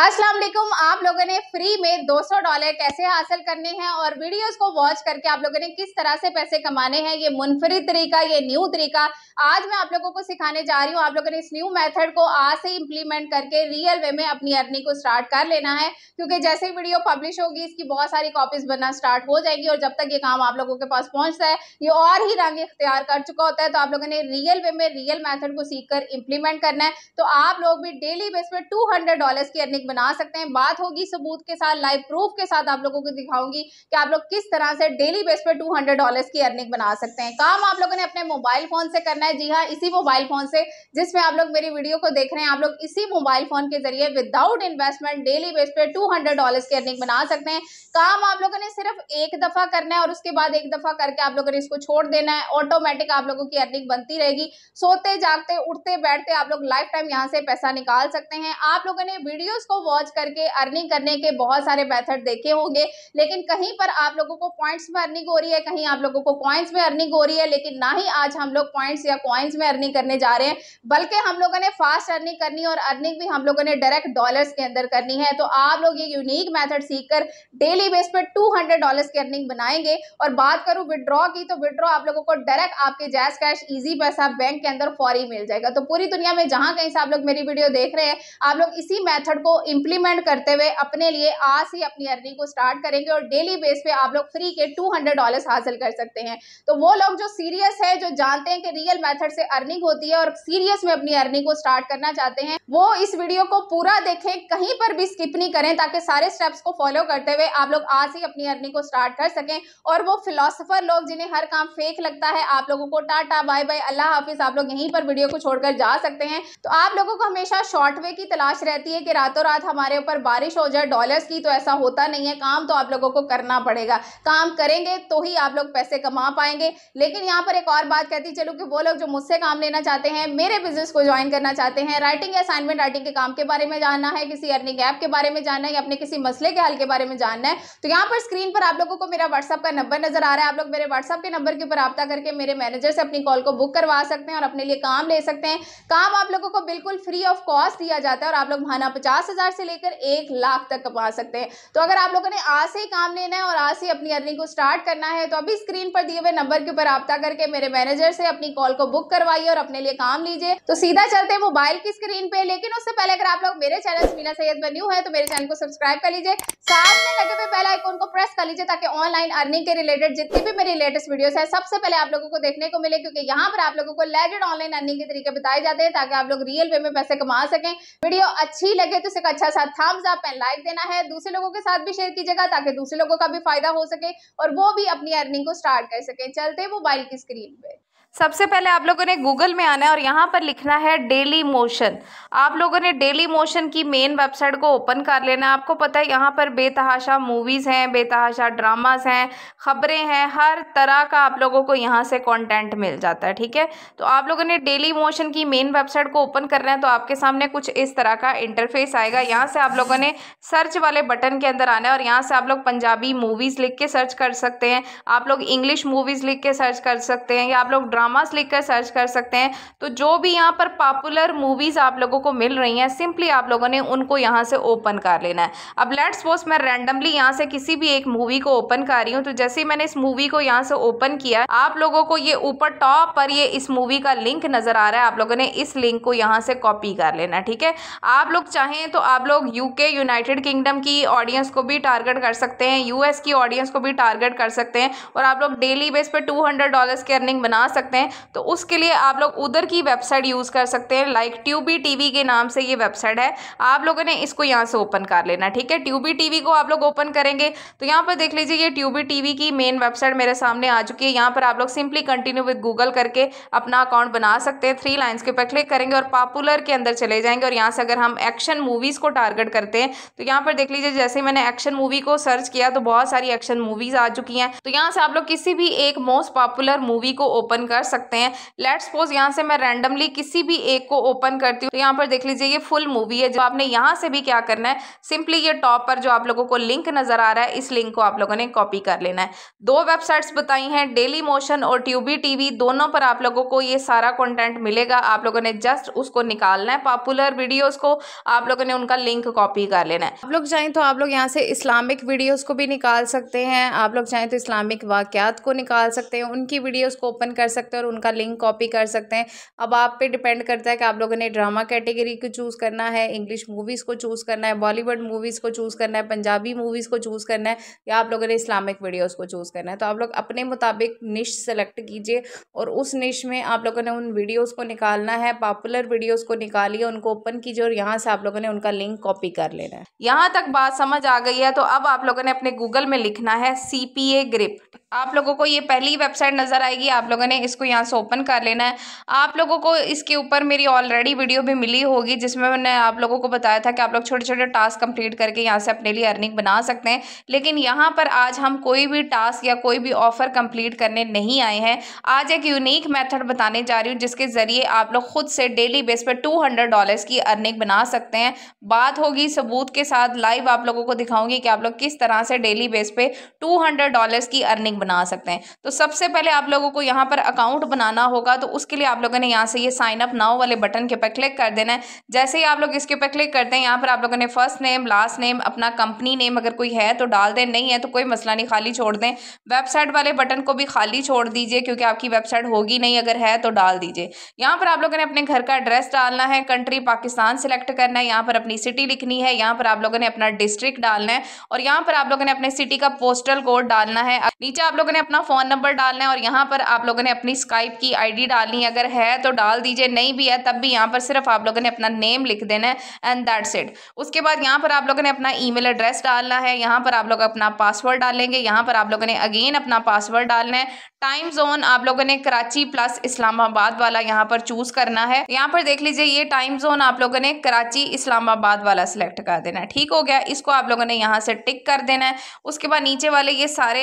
अस्सलाम वालेकुम आप लोगों ने फ्री में 200 डॉलर कैसे हासिल करने हैं और वीडियोस को वॉच करके आप लोगों ने किस तरह से पैसे कमाने हैं ये मुनफरद तरीका ये न्यू तरीका आज मैं आप लोगों को सिखाने जा रही हूँ आप लोगों ने इस न्यू मेथड को आज से इम्प्लीमेंट करके रियल वे में अपनी अर्निंग को स्टार्ट कर लेना है क्योंकि जैसे ही वीडियो पब्लिश होगी इसकी बहुत सारी कॉपीज बनना स्टार्ट हो जाएंगी और जब तक ये काम आप लोगों के पास पहुंचता है ये और ही रंग इख्तियार कर चुका होता है तो आप लोगों ने रियल वे में रियल मैथड को सीख कर इंप्लीमेंट करना है तो आप लोग भी डेली बेस पर टू डॉलर की अर्निंग एक बना सकते हैं बात होगी सबूत के साथ लाइव प्रूफ के साथ आप लोगों को दिखाऊंगी कि आप लोग किस तरह से डेली बेस पर टू हंड्रेड डॉलर की अर्निंग बना सकते हैं काम आप लोगों ने अपने मोबाइल फोन से करना है जी हाँ इसी मोबाइल फोन से जिसमें आप लोग मेरी वीडियो को देख रहे हैं आप लोग इसी मोबाइल फोन के जरिए विदाउट इन्वेस्टमेंट डेली बेस पर टू हंड्रेड डॉलर की अर्निंग बना सकते हैं काम आप लोगों ने सिर्फ एक दफा करना है और उसके बाद एक दफा करके आप लोगों ने इसको छोड़ देना है ऑटोमेटिक आप लोगों की अर्निंग बनती रहेगी सोते जागते उठते बैठते आप लोग लाइफ टाइम यहाँ से पैसा निकाल सकते हैं आप लोगों ने वीडियोस को वॉच करके अर्निंग करने के बहुत सारे मेथड देखे होंगे लेकिन कहीं पर आप लोगों को पॉइंट्स में अर्निंग हो रही है कहीं आप लोगों को कॉइन्स में अर्निंग हो रही है लेकिन ना ही आज हम लोग पॉइंट्स या कॉइन्स में अर्निंग करने जा रहे हैं बल्कि हम लोगों ने फास्ट अर्निंग करनी और अर्निंग भी हम लोगों ने डायरेक्ट डॉलर्स के अंदर करनी है तो आप लोग ये यूनिक मेथड सीखकर डेली बेस पर टू हंड्रेड डॉलर्स की अर्निंग बनाएंगे और बात करूँ विड्रॉ की तो विड्रॉ आप लोगों को डायरेक्ट आपके जैस कैश ईजी पैसा बैंक के अंदर फॉरी मिल जाएगा तो पूरी दुनिया में जहां कहीं से आप लोग मेरी वीडियो देख रहे हैं आप लोग इसी मेथड को इम्प्लीमेंट करते हुए अपने लिए आज ही अपनी अर्निंग को स्टार्ट करेंगे और डेली बेस पे आप लोग फ्री के टू हंड्रेड डॉलर हासिल कर सकते हैं तो वो लोग जो सीरियस है जो जानते हैं कि रियल मेथड से अर्निंग होती है और सीरियस में अपनी अर्निंग को स्टार्ट करना चाहते हैं वो इस वीडियो को पूरा देखें कहीं पर भी स्किप नहीं करें ताकि सारे स्टेप्स को फॉलो करते हुए आप लोग आज ही अपनी अर्निंग को स्टार्ट कर सकें और वो फिलोसफर लोग जिन्हें हर काम फेक लगता है आप लोगों को टाटा बाय बाय अल्लाह हाफिज आप लोग यहीं पर वीडियो को छोड़कर जा सकते हैं तो आप लोगों को हमेशा शॉर्ट वे की तलाश रहती है कि रातों रात हमारे ऊपर बारिश हो जाए डॉलर्स की तो ऐसा होता नहीं है काम तो आप लोगों को करना पड़ेगा काम करेंगे तो ही आप लोग पैसे कमा पाएंगे लेकिन यहाँ पर एक और बात कहती चलो कि वो लोग जो मुझसे काम लेना चाहते हैं मेरे बिजनेस को ज्वाइन करना चाहते हैं राइटिंग या असाइनमेंट राइटिंग के काम के बारे में जानना है किसी अर्निंग ऐप के बारे में जानना है या अपने किसी मसले के हल के बारे में जानना है तो यहाँ पर स्क्रीन पर आप लोगों को मेरा व्हाट्सअप का नंबर नजर आ रहा है आप लोग मेरे व्हाट्सअप के नंबर के ऊपर रब्ता करके मेरे मैनेजर से अपनी कॉल को बुक करवा सकते हैं और अपने लिए काम ले सकते हैं काम आप लोगों को बिल्कुल फ्री ऑफ कॉस्ट दिया जाता है और आप लोग महाना पचास हजार से लेकर एक लाख तक कमा सकते हैं तो अगर आप लोगों ने आज से ही काम लेना है और आज से अपनी अर्निंग को स्टार्ट करना है तो अभी स्क्रीन पर दिए हुए नंबर के ऊपर रब्ता करके मेरे मैनेजर से अपनी कॉल को बुक करवाइए और अपने लिए काम लीजिए तो सीधा चलते हैं मोबाइल की स्क्रीन पे लेकिन उससे पहले अगर आप लोग मेरे चैनल मीना सैयद पर न्यू है तो मेरे चैनल को सब्सक्राइब कर लीजिए साथ में लगे हुए पहले आइकोन को प्रेस कर लीजिए ताकि ऑनलाइन अर्निंग के रिलेटेड जितनी भी मेरी लेटेस्ट वीडियो है सबसे पहले आप लोगों को देखने को मिले क्योंकि यहाँ पर आप लोगों को लेजेड ऑनलाइन अर्निंग के तरीके बताए जाते हैं ताकि आप लोग रियल वे में पैसे कमा सकें वीडियो अच्छी लगे तो तक अच्छा सा थम्स अप एंड लाइक देना है दूसरे लोगों के साथ भी शेयर कीजिएगा ताकि दूसरे लोगों का भी फायदा हो सके और वो भी अपनी अर्निंग को स्टार्ट कर सके चलते मोबाइल की स्क्रीन पर सबसे पहले आप लोगों ने गूगल में आना है और यहाँ पर लिखना है डेली मोशन आप लोगों ने डेली मोशन की मेन वेबसाइट को ओपन कर लेना है आपको पता है यहाँ पर बेतहाशा मूवीज़ हैं बेतहाशा ड्रामास हैं खबरें हैं हर तरह का आप लोगों को यहाँ से कंटेंट मिल जाता है ठीक है तो आप लोगों ने डेली मोशन की मेन वेबसाइट को ओपन करना है तो आपके सामने कुछ इस तरह का इंटरफेस आएगा यहाँ से आप लोगों ने सर्च वाले बटन के अंदर आना है और यहाँ से आप लोग पंजाबी मूवीज़ लिख के सर्च कर सकते हैं आप लोग इंग्लिश मूवीज़ लिख के सर्च कर सकते हैं या आप लोग ड्रामास लिख कर सर्च कर सकते हैं तो जो भी यहाँ पर पॉपुलर मूवीज़ आप लोगों को मिल रही हैं सिंपली आप लोगों ने उनको यहाँ से ओपन कर लेना है अब लेट्स सपोज मैं रैंडमली यहाँ से किसी भी एक मूवी को ओपन कर रही हूँ तो जैसे मैंने इस मूवी को यहाँ से ओपन किया आप लोगों को ये ऊपर टॉप पर ये इस मूवी का लिंक नज़र आ रहा है आप लोगों ने इस लिंक को यहाँ से कॉपी कर लेना ठीक है आप लोग चाहें तो आप लोग यूके यूनाइटेड किंगडम की ऑडियंस को भी टारगेट कर सकते हैं यूएस की ऑडियंस को भी टारगेट कर सकते हैं और आप लोग डेली बेस पर टू हंड्रेड डॉलर्स की अर्निंग बना सकते सकते हैं तो उसके लिए आप लोग उधर की वेबसाइट यूज़ कर सकते हैं लाइक ट्यूबी टीवी के नाम से ये वेबसाइट है आप लोगों ने इसको यहाँ से ओपन कर लेना ठीक है ट्यूबी टीवी को आप लोग ओपन करेंगे तो यहाँ पर देख लीजिए ये ट्यूबी टी की मेन वेबसाइट मेरे सामने आ चुकी है यहाँ पर आप लोग सिंपली कंटिन्यू विद गूगल करके अपना अकाउंट बना सकते हैं थ्री लाइन्स के ऊपर क्लिक करेंगे और पॉपुलर के अंदर चले जाएंगे और यहाँ से अगर हम एक्शन मूवीज़ को टारगेट करते हैं तो यहाँ पर देख लीजिए जैसे मैंने एक्शन मूवी को सर्च किया तो बहुत सारी एक्शन मूवीज़ आ चुकी हैं तो यहाँ से आप लोग किसी भी एक मोस्ट पॉपुलर मूवी को ओपन कर कर सकते हैं लेट सपोज यहाँ से मैं रैंडमली किसी भी एक को ओपन करती हूँ तो यहाँ पर देख लीजिए ये फुल मूवी है जो आपने यहाँ से भी क्या करना है सिंपली ये टॉप पर जो आप लोगों को लिंक नजर आ रहा है इस लिंक को आप लोगों ने कॉपी कर लेना है दो वेबसाइट्स बताई हैं डेली मोशन और ट्यूबी टीवी दोनों पर आप लोगों को ये सारा कंटेंट मिलेगा आप लोगों ने जस्ट उसको निकालना है पॉपुलर वीडियोस को आप लोगों ने उनका लिंक कॉपी कर लेना है आप लोग चाहें तो आप लोग यहाँ से इस्लामिक वीडियोज को भी निकाल सकते हैं आप लोग चाहें तो इस्लामिक वाक्यात को निकाल सकते हैं उनकी वीडियोज को ओपन कर सकते सकते हैं और उनका लिंक कॉपी कर सकते हैं अब आप पे डिपेंड करता है कि आप लोगों ने ड्रामा कैटेगरी को चूज़ करना है इंग्लिश मूवीज़ को चूज़ करना है बॉलीवुड मूवीज़ को चूज़ करना है पंजाबी मूवीज़ को चूज़ करना है या आप लोगों ने इस्लामिक वीडियोज़ को चूज़ करना है तो आप लोग अपने मुताबिक निश सेलेक्ट कीजिए और उस निश में आप लोगों ने उन वीडियोज़ को निकालना है पॉपुलर वीडियोज़ को निकालिए उनको ओपन कीजिए और यहाँ से आप लोगों ने उनका लिंक कॉपी कर लेना है यहाँ तक बात समझ आ गई है तो अब आप लोगों ने अपने गूगल में लिखना है सी पी ए ग्रिप आप लोगों को ये पहली वेबसाइट नज़र आएगी आप लोगों ने इसको यहाँ से ओपन कर लेना है आप लोगों को इसके ऊपर मेरी ऑलरेडी वीडियो भी मिली होगी जिसमें मैंने आप लोगों को बताया था कि आप लोग छोटे छोटे टास्क कंप्लीट करके यहाँ से अपने लिए अर्निंग बना सकते हैं लेकिन यहाँ पर आज हम कोई भी टास्क या कोई भी ऑफ़र कम्प्लीट करने नहीं आए हैं आज एक यूनिक मैथड बताने जा रही हूँ जिसके ज़रिए आप लोग खुद से डेली बेस पर टू डॉलर्स की अर्निंग बना सकते हैं बात होगी सबूत के साथ लाइव आप लोगों को दिखाऊंगी कि आप लोग किस तरह से डेली बेस पर टू डॉलर्स की अर्निंग बना सकते हैं तो सबसे पहले आप लोगों को यहाँ पर अकाउंट बनाना होगा तो उसके लिए आप लोगों ने यहाँ से ये साइन अप नाउ वाले बटन के ऊपर क्लिक कर देना है जैसे ही आप लोग इसके ऊपर क्लिक करते हैं यहाँ पर आप लोगों ने फर्स्ट नेम लास्ट नेम अपना कंपनी नेम अगर कोई है तो डाल दें नहीं है तो कोई मसला नहीं खाली छोड़ दें वेबसाइट वाले बटन को भी खाली छोड़ दीजिए क्योंकि आपकी वेबसाइट होगी नहीं अगर है तो डाल दीजिए यहाँ पर आप लोगों ने अपने घर का एड्रेस डालना है कंट्री पाकिस्तान सेलेक्ट करना है यहाँ पर अपनी सिटी लिखनी है यहाँ पर आप लोगों ने अपना डिस्ट्रिक्ट डालना है और यहाँ पर आप लोगों ने अपने सिटी का पोस्टल कोड डालना है नीचे आप लोगों ने अपना फ़ोन नंबर डालना है और यहाँ पर आप लोगों ने अपनी स्काइप की आईडी डालनी है अगर है तो डाल दीजिए नहीं भी है तब भी यहाँ पर सिर्फ आप लोगों ने अपना नेम लिख देना है एंड दैट्स इट उसके बाद यहाँ पर आप लोगों ने अपना ई एड्रेस डालना है यहाँ पर आप लोग अपना पासवर्ड डालेंगे यहाँ पर आप लोगों ने अगेन अपना पासवर्ड डालना है टाइम जोन आप लोगों ने कराची प्लस इस्लामाबाद वाला यहाँ पर चूज करना है यहाँ पर देख लीजिए ये टाइम जोन आप लोगों ने कराची इस्लामाबाद वाला सिलेक्ट कर देना है ठीक हो गया इसको आप लोगों ने यहाँ से टिक कर देना है उसके बाद नीचे वाले ये सारे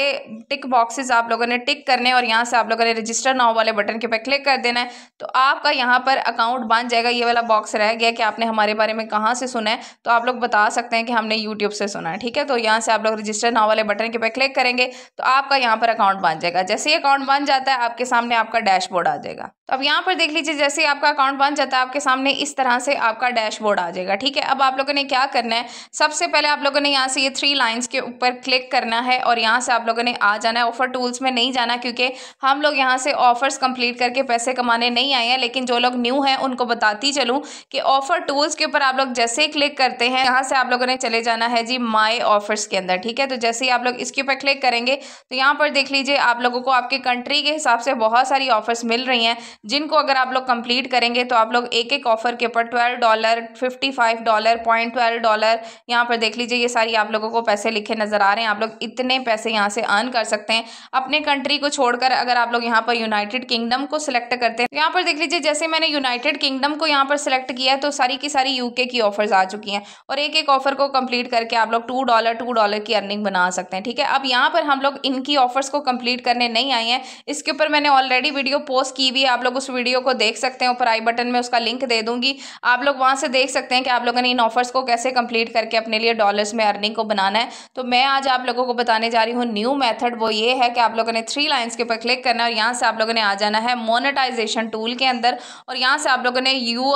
टिक बॉक्सेस आप लोगों ने टिक करने और यहाँ से आप लोगों ने रजिस्टर नाव वाले बटन के पे क्लिक कर देना है तो आपका यहाँ पर अकाउंट बन जाएगा ये वाला बॉक्स रह गया कि आपने हमारे बारे में कहाँ से सुना है तो आप लोग बता सकते हैं कि हमने यूट्यूब से सुना है ठीक है तो यहाँ से आप लोग रजिस्टर नाव वाले बटन के पे क्लिक करेंगे तो आपका यहाँ पर अकाउंट बन जाएगा जैसे ही अकाउंट बन जाता है आपके सामने आपका डैशबोर्ड आ जाएगा तो अब यहाँ पर देख लीजिए जैसे आपका अकाउंट बन जाता है आपके सामने इस तरह से आपका डैशबोर्ड आ जाएगा ठीक है अब आप लोगों ने क्या करना है सबसे पहले आप लोगों ने यहाँ से ये थ्री लाइन्स के ऊपर क्लिक करना है और यहाँ से आप लोगों ने आ जाना है ऑफर टूल्स में नहीं जाना क्योंकि हम लोग यहाँ से ऑफर्स कंप्लीट करके पैसे कमाने नहीं आए हैं लेकिन जो लोग न्यू हैं उनको बताती चलूँ कि ऑफर टूल्स के ऊपर आप लोग जैसे ही क्लिक करते हैं यहाँ से आप लोगों ने चले जाना है जी माई ऑफर्स के अंदर ठीक है तो जैसे ही आप लोग इसके ऊपर क्लिक करेंगे तो यहाँ पर देख लीजिए आप लोगों को आपके कंट्री के हिसाब से बहुत सारी ऑफर्स मिल रही हैं जिनको अगर आप लोग कंप्लीट करेंगे तो आप लोग एक एक ऑफर के ऊपर twelve dollar fifty five dollar point twelve dollar यहाँ पर देख लीजिए ये सारी आप लोगों को पैसे लिखे नज़र आ रहे हैं आप लोग इतने पैसे यहाँ से अर्न कर सकते हैं अपने कंट्री को छोड़कर अगर आप लोग यहाँ पर यूनाइटेड किंगडम को सिलेक्ट करते हैं यहाँ पर देख लीजिए जैसे मैंने यूनाइटेड किंगडम को यहाँ पर सिलेक्ट किया है तो सारी की सारी यूके की ऑफर्स आ चुकी हैं और एक एक ऑफर को कंप्लीट करके आप लोग टू डॉलर टू डॉलर की अर्निंग बना सकते हैं ठीक है अब यहाँ पर हम लोग इनकी ऑफर्स को कंप्लीट करने नहीं आए बनाई है इसके ऊपर मैंने ऑलरेडी वीडियो पोस्ट की भी है आप लोग उस वीडियो को देख सकते हैं ऊपर आई बटन में उसका लिंक दे दूंगी आप लोग वहाँ से देख सकते हैं कि आप लोगों ने इन ऑफर्स को कैसे कंप्लीट करके अपने लिए डॉलर्स में अर्निंग को बनाना है तो मैं आज आप लोगों को बताने जा रही हूँ न्यू मैथड वो ये है कि आप लोगों ने थ्री लाइन्स के ऊपर क्लिक करना है और यहाँ से आप लोगों ने आ जाना है मोनिटाइजेशन टूल के अंदर और यहाँ से आप लोगों ने यू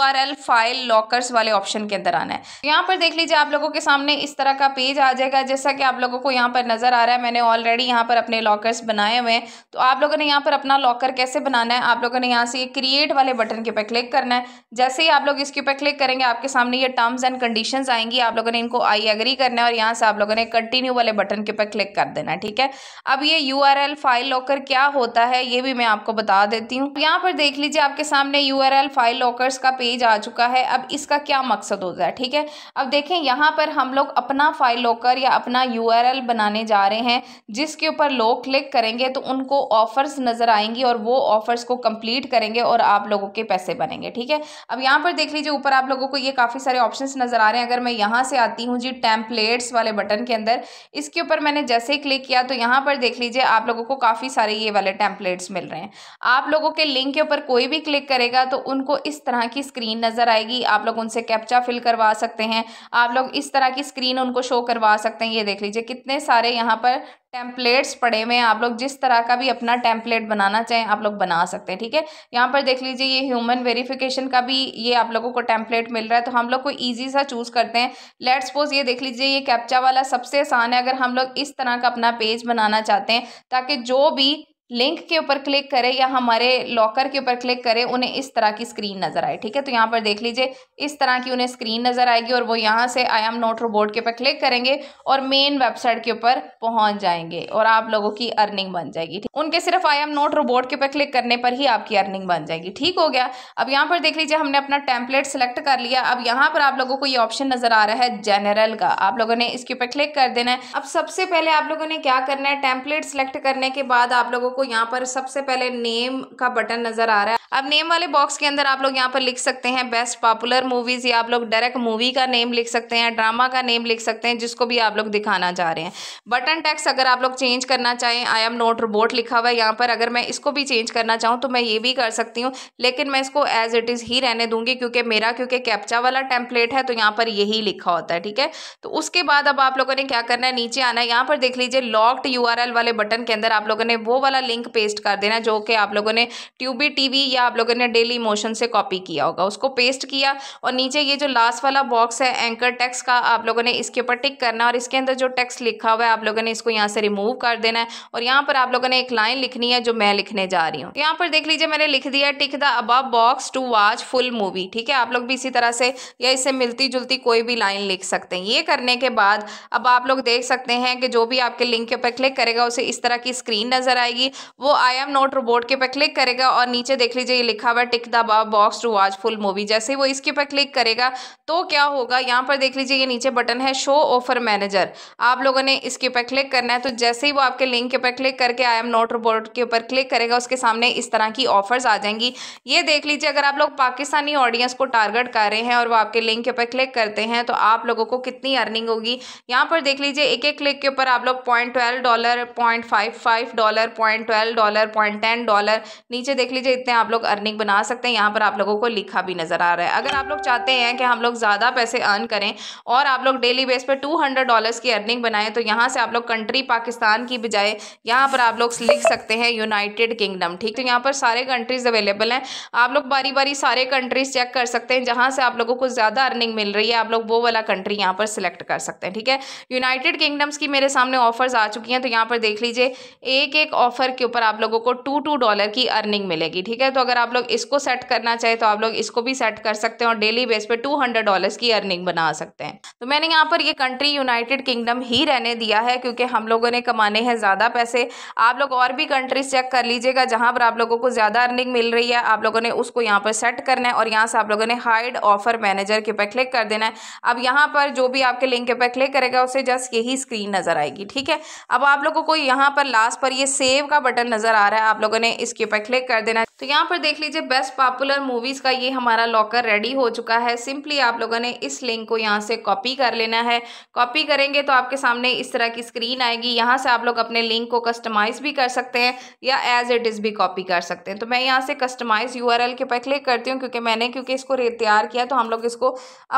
फाइल लॉकर्स वाले ऑप्शन के अंदर आना है तो यहाँ पर देख लीजिए आप लोगों के सामने इस तरह का पेज आ जाएगा जैसा कि आप लोगों को यहाँ पर नज़र आ रहा है मैंने ऑलरेडी यहाँ पर अपने लॉकर्स बनाए हुए हैं तो आप लोगों ने यहाँ पर अपना लॉकर कैसे बनाना है आप लोगों ने यहाँ से ये क्रिएट वाले बटन के ऊपर क्लिक करना है जैसे ही आप लोग इसके ऊपर क्लिक करेंगे आपके सामने ये टर्म्स एंड कंडीशंस आएंगी आप लोगों ने इनको आई एग्री करना है और यहाँ से आप लोगों ने कंटिन्यू वाले बटन के ऊपर क्लिक कर देना है ठीक है अब ये यू फाइल लॉकर क्या होता है ये भी मैं आपको बता देती हूँ यहाँ पर देख लीजिए आपके सामने यू फाइल लॉकर का पेज आ चुका है अब इसका क्या मकसद होता है ठीक है अब देखें यहाँ पर हम लोग अपना फाइल लॉकर या अपना यू बनाने जा रहे हैं जिसके ऊपर लोग क्लिक करेंगे तो उनको ऑफ़र्स नज़र आएंगी और वो ऑफ़र्स को कंप्लीट करेंगे और आप लोगों के पैसे बनेंगे ठीक है अब यहाँ पर देख लीजिए ऊपर आप लोगों को ये काफ़ी सारे ऑप्शन नज़र आ रहे हैं अगर मैं यहाँ से आती हूँ जी टैम्पलेट्स वाले बटन के अंदर इसके ऊपर मैंने जैसे ही क्लिक किया तो यहाँ पर देख लीजिए आप लोगों को काफ़ी सारे ये वाले टैम्पलेट्स मिल रहे हैं आप लोगों के लिंक के ऊपर कोई भी क्लिक करेगा तो उनको इस तरह की स्क्रीन नज़र आएगी आप लोग उनसे कैप्चा फिल करवा सकते हैं आप लोग इस तरह की स्क्रीन उनको शो करवा सकते हैं ये देख लीजिए कितने सारे यहाँ पर टेम्पलेट्स पड़े हुए हैं आप लोग जिस तरह का भी अपना टेम्पलेट बनाना चाहें आप लोग बना सकते हैं ठीक है यहाँ पर देख लीजिए ये ह्यूमन वेरिफिकेशन का भी ये आप लोगों को टेम्पलेट मिल रहा है तो हम लोग को ईजी सा चूज़ करते हैं लेट सपोज ये देख लीजिए ये कैप्चा वाला सबसे आसान है अगर हम लोग इस तरह का अपना पेज बनाना चाहते हैं ताकि जो भी लिंक के ऊपर क्लिक करें या हमारे लॉकर के ऊपर क्लिक करें उन्हें इस तरह की स्क्रीन नज़र आए ठीक है तो यहाँ पर देख लीजिए इस तरह की उन्हें स्क्रीन नज़र आएगी और वो यहाँ से आई एम नोट रोबोट के ऊपर क्लिक करेंगे और मेन वेबसाइट के ऊपर पहुँच जाएंगे और आप लोगों की अर्निंग बन जाएगी ठीक उनके सिर्फ आई एम नोट रोबोट के ऊपर क्लिक करने पर ही आपकी अर्निंग बन जाएगी ठीक हो गया अब यहाँ पर देख लीजिए हमने अपना टेम्पलेट सेलेक्ट कर लिया अब यहाँ पर आप लोगों को ये ऑप्शन नज़र आ रहा है जनरल का आप लोगों ने इसके ऊपर क्लिक कर देना है अब सबसे पहले आप लोगों ने क्या करना है टेम्पलेट सेलेक्ट करने के बाद आप लोगों को आपको यहाँ पर सबसे पहले नेम का बटन नज़र आ रहा है अब नेम वाले बॉक्स के अंदर आप लोग यहाँ पर लिख सकते हैं बेस्ट पॉपुलर मूवीज़ या आप लोग डायरेक्ट मूवी का नेम लिख सकते हैं ड्रामा का नेम लिख सकते हैं जिसको भी आप लोग दिखाना चाह रहे हैं बटन टैक्स अगर आप लोग चेंज करना चाहें आई एम नोट रोबोट लिखा हुआ है यहाँ पर अगर मैं इसको भी चेंज करना चाहूँ तो मैं ये भी कर सकती हूँ लेकिन मैं इसको एज इट इज़ ही रहने दूंगी क्योंकि मेरा क्योंकि कैप्चा वाला टेम्पलेट है तो यहाँ पर यही लिखा होता है ठीक है तो उसके बाद अब आप लोगों ने क्या करना है नीचे आना है यहाँ पर देख लीजिए लॉक्ड यू वाले बटन के अंदर आप लोगों ने वो वाला का लिंक पेस्ट कर देना जो कि आप लोगों ने ट्यूबी टीवी या आप लोगों ने डेली मोशन से कॉपी किया होगा उसको पेस्ट किया और नीचे ये जो लास्ट वाला बॉक्स है एंकर टेक्स का आप लोगों ने इसके ऊपर टिक करना और इसके अंदर जो टेक्स्ट लिखा हुआ है आप लोगों ने इसको यहाँ से रिमूव कर देना है और यहाँ पर आप लोगों ने एक लाइन लिखनी है जो मैं लिखने जा रही हूँ तो यहाँ पर देख लीजिए मैंने लिख दिया tick the above box to watch full movie ठीक है आप लोग भी इसी तरह से या इससे मिलती जुलती कोई भी लाइन लिख सकते हैं ये करने के बाद अब आप लोग देख सकते हैं कि जो भी आपके लिंक के ऊपर क्लिक करेगा उसे इस तरह की स्क्रीन नज़र आएगी वो आई एम नॉट रोबोट के पे क्लिक करेगा और नीचे देख लीजिए ये लिखा हुआ tick the box to watch full movie जैसे ही वो इसके पे क्लिक करेगा तो क्या होगा यहाँ पर देख लीजिए ये नीचे बटन है शो ऑफर मैनेजर आप लोगों ने इसके पे क्लिक करना है तो जैसे ही वो आपके लिंक के पे क्लिक करके आई एम नॉट रोबोट के ऊपर क्लिक करेगा उसके सामने इस तरह की ऑफर्स आ जाएंगी ये देख लीजिए अगर आप लोग पाकिस्तानी ऑडियंस को टारगेट कर रहे हैं और वो आपके लिंक के ऊपर क्लिक करते हैं तो आप लोगों को कितनी अर्निंग होगी यहाँ पर देख लीजिए एक एक क्लिक के ऊपर आप लोग point twelve dollar point five five dollar point point twelve dollar point ten dollar नीचे देख लीजिए इतने आप लोग अर्निंग बना सकते हैं यहाँ पर आप लोगों को लिखा भी नज़र आ रहा है अगर आप लोग चाहते हैं कि हम लोग ज़्यादा पैसे अर्न करें और आप लोग डेली बेस पर टू हंड्रेड डॉलर्स की अर्निंग बनाएं तो यहाँ से आप लोग कंट्री पाकिस्तान की बजाय यहाँ पर आप लोग लिख सकते हैं यूनाइटेड किंगडम ठीक तो यहाँ पर सारे कंट्रीज़ अवेलेबल हैं आप लोग बारी बारी सारे कंट्रीज़ चेक कर सकते हैं जहाँ से आप लोगों को ज़्यादा अर्निंग मिल रही है आप लोग वो वाला कंट्री यहाँ पर सिलेक्ट कर सकते हैं ठीक है यूनाइटेड किंगडम्स की मेरे सामने ऑफर्स आ चुकी हैं तो यहाँ पर देख लीजिए एक एक ऑफर के ऊपर आप लोगों को टू टू डॉलर की अर्निंग मिलेगी ठीक है तो अगर आप लोग इसको सेट करना चाहे तो आप लोग इसको भी सेट कर सकते हैं और डेली बेस पे टू हंड्रेड डॉलर्स की अर्निंग बना सकते हैं तो मैंने यहाँ पर ये कंट्री यूनाइटेड किंगडम ही रहने दिया है क्योंकि हम लोगों ने कमाने हैं ज़्यादा पैसे आप लोग और भी कंट्रीज चेक कर लीजिएगा जहाँ पर आप लोगों को ज़्यादा अर्निंग मिल रही है आप लोगों ने उसको यहाँ पर सेट करना है और यहाँ से आप लोगों ने हाइड ऑफर मैनेजर के ऊपर क्लिक कर देना है अब यहाँ पर जो भी आपके लिंक के ऊपर क्लिक करेगा उसे जस्ट यही स्क्रीन नज़र आएगी ठीक है अब आप लोगों को यहाँ पर लास्ट पर ये सेव का बटन नजर आ रहा है आप लोगों ने इसके ऊपर क्लिक कर देना तो यहाँ पर देख लीजिए बेस्ट पॉपुलर मूवीज का ये हमारा लॉकर रेडी हो चुका है सिंपली आप लोगों ने इस लिंक को यहाँ से कॉपी कर लेना है कॉपी करेंगे तो आपके सामने इस तरह की स्क्रीन आएगी यहाँ से आप लोग अपने लिंक को कस्टमाइज भी कर सकते हैं या एज इट इज़ भी कॉपी कर सकते हैं तो मैं यहाँ से कस्टमाइज यू के ऊपर क्लिक करती हूँ क्योंकि मैंने क्योंकि इसको तैयार किया तो हम लोग इसको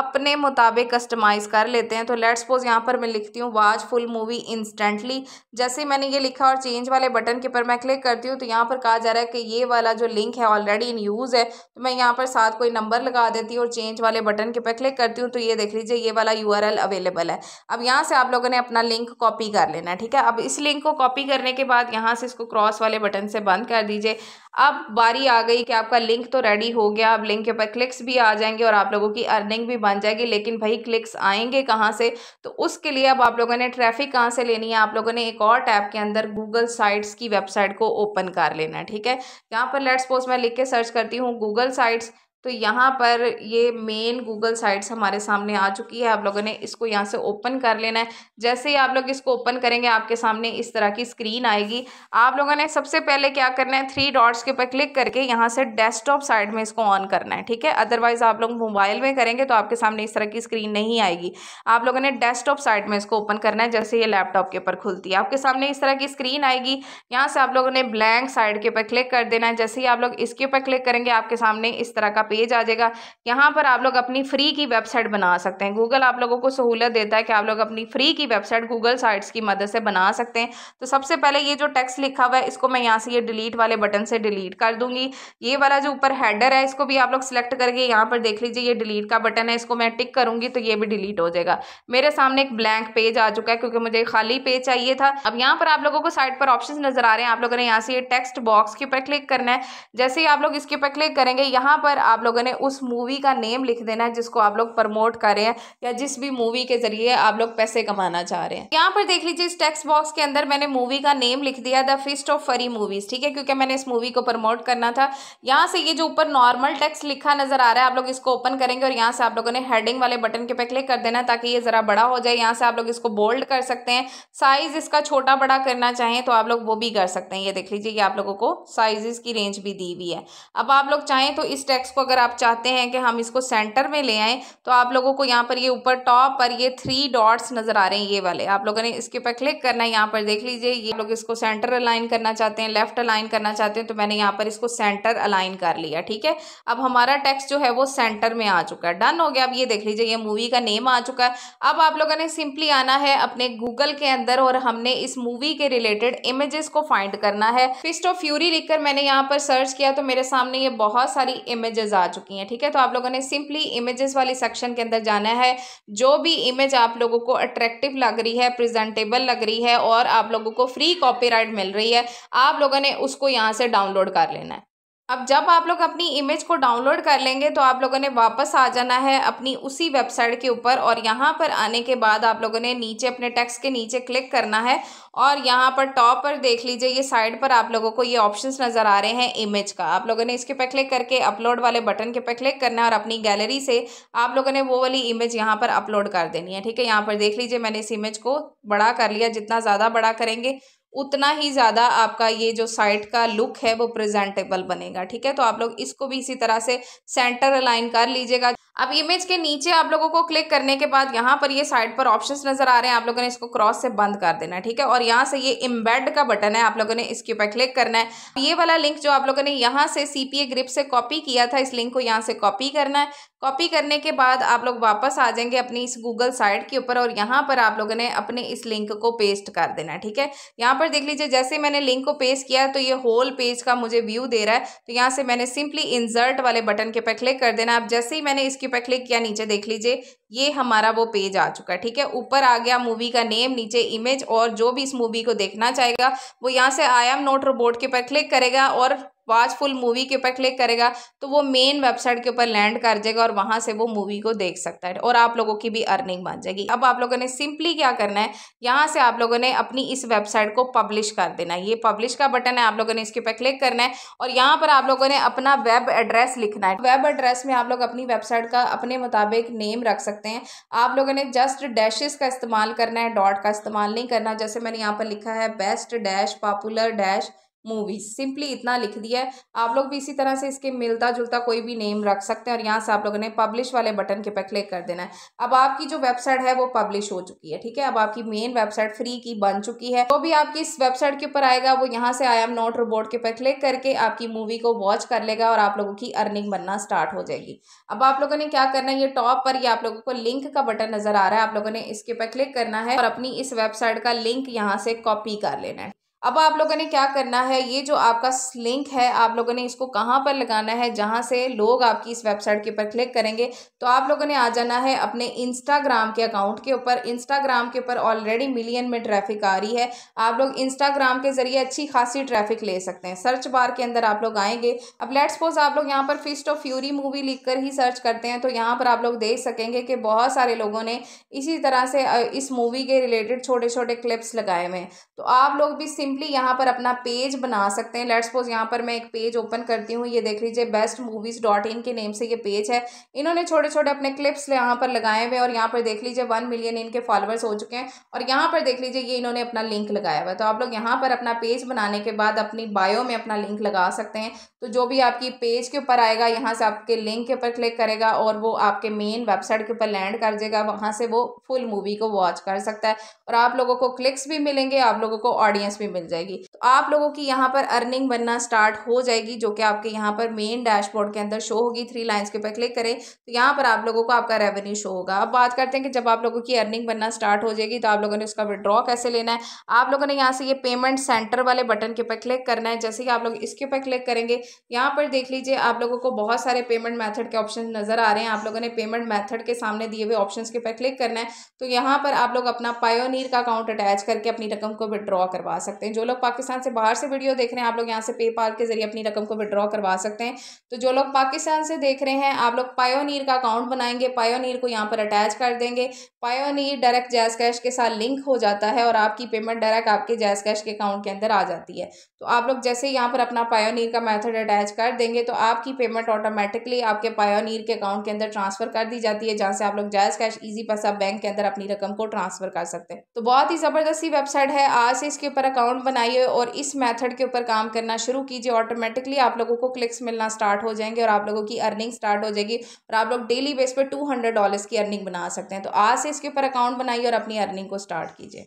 अपने मुताबिक कस्टमाइज कर लेते हैं तो लेट्स सपोज यहाँ पर मैं लिखती हूँ वाच फुल मूवी इंस्टेंटली जैसे मैंने ये लिखा और चेंज वाले बटन के पर मैं क्लिक करती हूँ तो यहाँ पर कहा जा रहा है कि ये वाला जो लिंक है ऑलरेडी इन यूज़ है तो मैं यहाँ पर साथ कोई नंबर लगा देती हूँ और चेंज वाले बटन के पर क्लिक करती हूँ तो ये देख लीजिए ये वाला यू अवेलेबल है अब यहाँ से आप लोगों ने अपना लिंक कॉपी कर लेना है ठीक है अब इस लिंक को कॉपी करने के बाद यहाँ से इसको क्रॉस वाले बटन से बंद कर दीजिए अब बारी आ गई कि आपका लिंक तो रेडी हो गया अब लिंक के ऊपर क्लिक्स भी आ जाएंगे और आप लोगों की अर्निंग भी बन जाएगी लेकिन भाई क्लिक्स आएंगे कहाँ से तो उसके लिए अब आप लोगों ने ट्रैफिक कहाँ से लेनी है आप लोगों ने एक और टैब के अंदर गूगल साइट्स की वेब वेबसाइट को ओपन कर लेना ठीक है यहाँ पर लेट्स सपोज मैं लिख के सर्च करती हूँ गूगल साइट्स तो यहाँ पर ये मेन गूगल साइट्स हमारे सामने आ चुकी है आप लोगों ने इसको यहाँ से ओपन कर लेना है जैसे ही आप लोग इसको ओपन करेंगे आपके सामने इस तरह की स्क्रीन आएगी आप लोगों ने सबसे पहले क्या करना है थ्री डॉट्स के ऊपर क्लिक करके यहाँ से डेस्कटॉप साइड में इसको ऑन करना है ठीक है अदरवाइज़ आप लोग मोबाइल में करेंगे तो आपके सामने इस तरह की स्क्रीन नहीं आएगी आप लोगों ने डेस्कटॉप साइड में इसको ओपन करना है जैसे ये लैपटॉप के ऊपर खुलती है आपके सामने इस तरह की स्क्रीन आएगी यहाँ से आप लोगों ने ब्लैंक साइड के ऊपर क्लिक कर देना है जैसे ही आप लोग इसके ऊपर क्लिक करेंगे आपके सामने इस तरह का पेज आ जाएगा यहाँ पर आप लोग अपनी फ्री की वेबसाइट बना सकते हैं गूगल आप लोगों को सहूलत देता है कि आप लोग अपनी फ्री की वेबसाइट गूगल साइट्स की मदद से बना सकते हैं तो सबसे पहले ये जो टेक्स्ट लिखा हुआ है इसको मैं यहाँ से ये डिलीट वाले बटन से डिलीट कर दूंगी ये वाला जो ऊपर हैडर है इसको भी आप लोग सेलेक्ट करके यहाँ पर देख लीजिए ये डिलीट का बटन है इसको मैं टिक करूंगी तो ये भी डिलीट हो जाएगा मेरे सामने एक ब्लैंक पेज आ चुका है क्योंकि मुझे खाली पेज चाहिए था अब यहाँ पर आप लोगों को साइट पर ऑप्शन नजर आ रहे हैं आप लोगों ने यहाँ से ये टेक्स्ट बॉक्स के ऊपर क्लिक करना है जैसे ही आप लोग इसके ऊपर क्लिक करेंगे यहाँ पर आप आप लोगों ने उस मूवी का नेम लिख देना है जिसको आप लोग प्रमोट कर रहे हैं या जिस भी मूवी के जरिए आप लोग पैसे कमाना चाह रहे हैं यहाँ पर देख लीजिए इस टेक्स्ट बॉक्स के अंदर मैंने मूवी का नेम लिख दिया the fist of fury movies ठीक है क्योंकि मैंने इस मूवी को प्रमोट करना था यहाँ से ये जो ऊपर नॉर्मल टेक्स लिखा नजर आ रहा है आप लोग इसको ओपन करेंगे और यहाँ से आप लोगों ने हेडिंग वाले बटन के पे क्लिक कर देना ताकि ये ज़रा बड़ा हो जाए यहाँ से आप लोग इसको बोल्ड कर सकते हैं साइज़ इसका छोटा बड़ा करना चाहें तो आप लोग वो भी कर सकते हैं ये देख लीजिए आप लोगों को साइजेस की रेंज भी दी हुई है अब आप लोग चाहें तो इस टेक्स को अगर आप चाहते हैं कि हम इसको सेंटर में ले आए तो आप लोगों को यहाँ पर ये ऊपर टॉप पर ये थ्री डॉट्स नज़र आ रहे हैं ये वाले आप लोगों ने इसके ऊपर क्लिक करना है यहाँ पर देख लीजिए ये लोग इसको सेंटर अलाइन करना चाहते हैं लेफ्ट अलाइन करना चाहते हैं तो मैंने यहाँ पर इसको सेंटर अलाइन कर लिया ठीक है अब हमारा टेक्स्ट जो है वो सेंटर में आ चुका है डन हो गया अब ये देख लीजिए ये मूवी का नेम आ चुका है अब आप लोगों ने सिंपली आना है अपने गूगल के अंदर और हमने इस मूवी के रिलेटेड इमेजेस को फाइंड करना है फिस्ट ऑफ फ्यूरी लिखकर मैंने यहाँ पर सर्च किया तो मेरे सामने ये बहुत सारी इमेजेस आ चुकी हैं ठीक है तो आप लोगों ने सिंपली इमेजेस वाली सेक्शन के अंदर जाना है जो भी इमेज आप लोगों को अट्रैक्टिव लग रही है प्रेजेंटेबल लग रही है और आप लोगों को फ्री कॉपीराइट मिल रही है आप लोगों ने उसको यहाँ से डाउनलोड कर लेना है अब जब आप लोग अपनी इमेज को डाउनलोड कर लेंगे तो आप लोगों ने वापस आ जाना है अपनी उसी वेबसाइट के ऊपर और यहाँ पर आने के बाद आप लोगों ने नीचे अपने टेक्स्ट के नीचे क्लिक करना है और यहाँ पर टॉप पर देख लीजिए ये साइड पर आप लोगों को ये ऑप्शंस नज़र आ रहे हैं इमेज का आप लोगों ने इसके पर क्लिक करके अपलोड वाले बटन के पे क्लिक करना है और अपनी गैलरी से आप लोगों ने वो वाली इमेज यहाँ पर अपलोड कर देनी है ठीक है यहाँ पर देख लीजिए मैंने इस इमेज को बड़ा कर लिया जितना ज़्यादा बड़ा करेंगे उतना ही ज़्यादा आपका ये जो साइट का लुक है वो प्रेजेंटेबल बनेगा ठीक है तो आप लोग इसको भी इसी तरह से सेंटर अलाइन कर लीजिएगा अब इमेज के नीचे आप लोगों को क्लिक करने के बाद यहाँ पर ये साइड पर ऑप्शंस नज़र आ रहे हैं आप लोगों ने इसको क्रॉस से बंद कर देना है ठीक है और यहाँ से ये इम्बेड का बटन है आप लोगों ने इसके ऊपर क्लिक करना है ये वाला लिंक जो आप लोगों ने यहाँ से सी ग्रिप से कॉपी किया था इस लिंक को यहाँ से कॉपी करना है कॉपी करने के बाद आप लोग वापस आ जाएंगे अपनी इस गूगल साइट के ऊपर और यहाँ पर आप लोगों ने अपने इस लिंक को पेस्ट कर देना ठीक है यहाँ पर देख लीजिए जैसे मैंने लिंक को पेस्ट किया तो ये होल पेज का मुझे व्यू दे रहा है तो यहाँ से मैंने सिंपली इंजर्ट वाले बटन के ऊपर क्लिक कर देना अब जैसे ही मैंने इसके के ऊपर क्लिक किया नीचे देख लीजिए ये हमारा वो पेज आ चुका है ठीक है ऊपर आ गया मूवी का नेम नीचे इमेज और जो भी इस मूवी को देखना चाहेगा वो यहाँ से आई एम नोट रोबोट के ऊपर क्लिक करेगा और वॉच फुल मूवी के ऊपर क्लिक करेगा तो वो मेन वेबसाइट के ऊपर लैंड कर जाएगा और वहाँ से वो मूवी को देख सकता है और आप लोगों की भी अर्निंग बन जाएगी अब आप लोगों ने सिंपली क्या करना है यहाँ से आप लोगों ने अपनी इस वेबसाइट को पब्लिश कर देना है ये पब्लिश का बटन है आप लोगों ने इसके ऊपर क्लिक करना है और यहाँ पर आप लोगों ने अपना वेब एड्रेस लिखना है वेब एड्रेस में आप लोग अपनी वेबसाइट का अपने मुताबिक नेम रख सकते सकते हैं आप लोगों ने जस्ट डैशेस का इस्तेमाल करना है डॉट का इस्तेमाल नहीं करना जैसे मैंने यहाँ पर लिखा है best dash popular dash movies simply इतना लिख दिया है आप लोग भी इसी तरह से इसके मिलता जुलता कोई भी नेम रख सकते हैं और यहाँ से आप लोगों ने पब्लिश वाले बटन के पर क्लिक कर देना है अब आपकी जो वेबसाइट है वो पब्लिश हो चुकी है ठीक है अब आपकी मेन वेबसाइट फ्री की बन चुकी है वो भी आपकी इस वेबसाइट के ऊपर आएगा वो यहाँ से आई एम नॉट रोबोट के पर क्लिक करके आपकी मूवी को वॉच कर लेगा और आप लोगों की अर्निंग बनना स्टार्ट हो जाएगी अब आप लोगों ने क्या करना है ये टॉप पर ये आप लोगों को लिंक का बटन नजर आ रहा है आप लोगों ने इसके पर क्लिक करना है और अपनी इस वेबसाइट का लिंक यहाँ से कॉपी कर लेना है अब आप लोगों ने क्या करना है ये जो आपका लिंक है आप लोगों ने इसको कहाँ पर लगाना है जहाँ से लोग आपकी इस वेबसाइट के ऊपर क्लिक करेंगे तो आप लोगों ने आ जाना है अपने इंस्टाग्राम के अकाउंट के ऊपर इंस्टाग्राम के ऊपर ऑलरेडी मिलियन में ट्रैफिक आ रही है आप लोग इंस्टाग्राम के ज़रिए अच्छी खासी ट्रैफिक ले सकते हैं सर्च बार के अंदर आप लोग आएंगे अब लेट सपोज आप लोग यहाँ पर फिस्ट ऑफ फ्यूरी मूवी लिख ही सर्च करते हैं तो यहाँ पर आप लोग देख सकेंगे कि बहुत सारे लोगों ने इसी तरह से इस मूवी के रिलेटेड छोटे छोटे क्लिप्स लगाए हुए हैं तो आप लोग भी सिंपली यहाँ पर अपना पेज बना सकते हैं लेट्स सपोज यहाँ पर मैं एक पेज ओपन करती हूँ ये देख लीजिए बेस्ट मूवीज़ डॉट इन के नेम से ये पेज है इन्होंने छोटे छोटे अपने क्लिप्स यहाँ पर लगाए हुए और यहाँ पर देख लीजिए वन मिलियन इनके फॉलोअर्स हो चुके हैं और यहाँ पर देख लीजिए ये इन्होंने अपना लिंक लगाया हुआ है तो आप लोग यहाँ पर अपना पेज बनाने के बाद अपनी बायो में अपना लिंक लगा सकते हैं तो जो भी आपकी पेज के ऊपर आएगा यहाँ से आपके लिंक के ऊपर क्लिक करेगा और वो आपके मेन वेबसाइट के ऊपर लैंड कर देगा वहाँ से वो फुल मूवी को वॉच कर सकता है और आप लोगों को क्लिक्स भी मिलेंगे आप लोगों को ऑडियंस भी मिल जाएगी तो आप लोगों की यहाँ पर अर्निंग बनना स्टार्ट हो जाएगी जो कि आपके यहाँ पर मेन डैशबोर्ड के अंदर शो होगी थ्री लाइन्स के ऊपर क्लिक करें तो यहाँ पर आप लोगों को आपका रेवेन्यू शो होगा अब बात करते हैं कि जब आप लोगों की अर्निंग बनना स्टार्ट हो जाएगी तो आप लोगों ने उसका विड्रॉ कैसे लेना है आप लोगों ने यहाँ से ये पेमेंट सेंटर वाले बटन के ऊपर क्लिक करना है जैसे कि आप लोग इसके ऊपर क्लिक करेंगे यहाँ पर देख लीजिए आप लोगों को बहुत सारे पेमेंट मैथड के ऑप्शन नज़र आ रहे हैं आप लोगों ने पेमेंट मैथड के सामने दिए हुए ऑप्शन के ऊपर क्लिक करना है तो यहाँ पर आप लोग अपना पायोनीर का अकाउंट अटैच करके अपनी रकम को विड्रॉ करवा सकते हैं सकते हैं जो लोग पाकिस्तान से बाहर से वीडियो देख रहे हैं आप लोग यहाँ से पेपाल के जरिए अपनी रकम को विड्रॉ करवा सकते हैं तो जो लोग पाकिस्तान से देख रहे हैं आप लोग पायोनीर का अकाउंट बनाएंगे पायोनीर को यहाँ पर अटैच कर देंगे पायोनीर डायरेक्ट जैस कैश के साथ लिंक हो जाता है और आपकी पेमेंट डायरेक्ट आपके जैस कैश के अकाउंट के अंदर आ जाती है तो आप लोग जैसे यहाँ पर अपना पायोनीर का मेथड अटैच कर देंगे तो आपकी पेमेंट ऑटोमेटिकली आपके पायोनीर के अकाउंट के अंदर ट्रांसफर कर दी जाती है जहाँ से आप लोग जायज़ कैश ईजी पैसा बैंक के अंदर अपनी रकम को ट्रांसफर कर सकते हैं तो बहुत ही ज़बरदस्ती वेबसाइट है आज से इसके ऊपर अकाउंट बनाइए और इस मैथड के ऊपर काम करना शुरू कीजिए ऑटोमेटिकली आप लोगों को क्लिक्स मिलना स्टार्ट हो जाएंगे और आप लोगों की अर्निंग स्टार्ट हो जाएगी और आप लोग डेली बेस पर टू हंड्रेड डॉलर्स की अर्निंग बना सकते हैं तो आज से इसके ऊपर अकाउंट बनाइए और अपनी अर्निंग को स्टार्ट कीजिए